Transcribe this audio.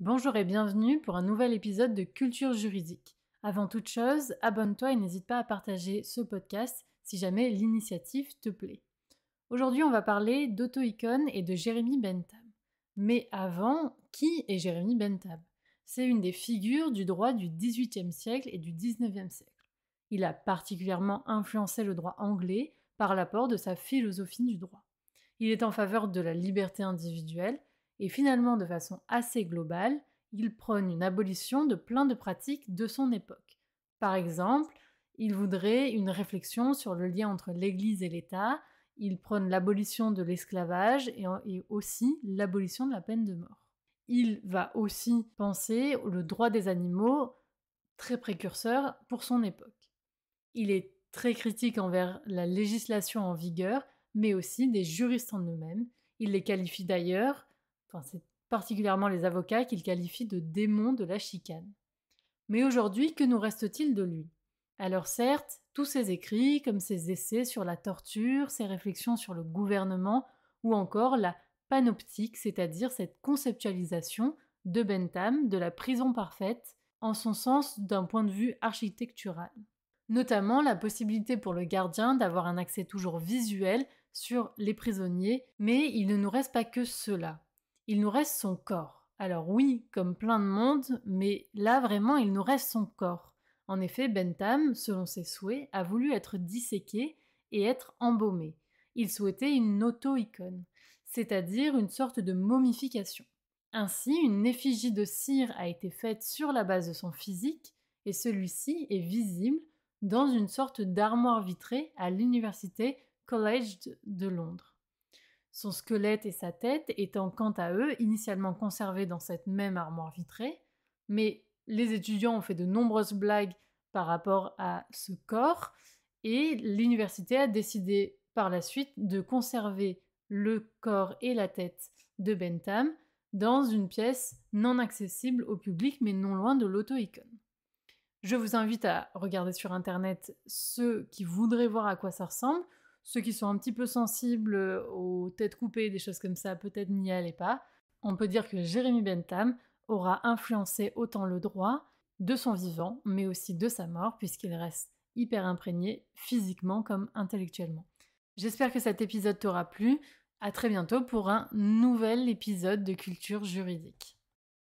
Bonjour et bienvenue pour un nouvel épisode de Culture juridique. Avant toute chose, abonne-toi et n'hésite pas à partager ce podcast si jamais l'initiative te plaît. Aujourd'hui, on va parler Icon et de Jérémy Bentham. Mais avant, qui est Jérémy Bentham C'est une des figures du droit du XVIIIe siècle et du XIXe siècle. Il a particulièrement influencé le droit anglais par l'apport de sa philosophie du droit. Il est en faveur de la liberté individuelle et finalement de façon assez globale, il prône une abolition de plein de pratiques de son époque. Par exemple, il voudrait une réflexion sur le lien entre l'Église et l'État, il prône l'abolition de l'esclavage et, aussi l'abolition de la peine de mort. Il va aussi penser le droit des animaux, très précurseur pour son époque. Il est très critique envers la législation en vigueur, mais aussi des juristes en eux-mêmes. Il les qualifie d'ailleurs Enfin, c'est particulièrement les avocats qu'il qualifie de démons de la chicane. Mais aujourd'hui, que nous reste-t-il de lui Alors certes, tous ses écrits, comme ses essais sur la torture, ses réflexions sur le gouvernement, ou encore la panoptique, c'est-à-dire cette conceptualisation de Bentham de la prison parfaite, en son sens d'un point de vue architectural. Notamment la possibilité pour le gardien d'avoir un accès toujours visuel sur les prisonniers, mais il ne nous reste pas que cela il nous reste son corps. Alors oui, comme plein de monde, mais là vraiment il nous reste son corps. En effet, Bentham, selon ses souhaits, a voulu être disséqué et être embaumé. Il souhaitait une auto-icône, c'est-à-dire une sorte de momification. Ainsi, une effigie de cire a été faite sur la base de son physique, et celui-ci est visible dans une sorte d'armoire vitrée à l'université College de Londres. Son squelette et sa tête étant quant à eux initialement conservés dans cette même armoire vitrée, mais les étudiants ont fait de nombreuses blagues par rapport à ce corps et l'université a décidé par la suite de conserver le corps et la tête de Bentham dans une pièce non accessible au public mais non loin de l'auto-icône. Je vous invite à regarder sur internet ceux qui voudraient voir à quoi ça ressemble ceux qui sont un petit peu sensibles euh, aux têtes coupées, des choses comme ça, peut-être n'y allaient pas. On peut dire que Jérémy Bentham aura influencé autant le droit de son vivant, mais aussi de sa mort, puisqu'il reste hyper imprégné physiquement comme intellectuellement. J'espère que cet épisode t'aura plu. À très bientôt pour un nouvel épisode de Culture juridique.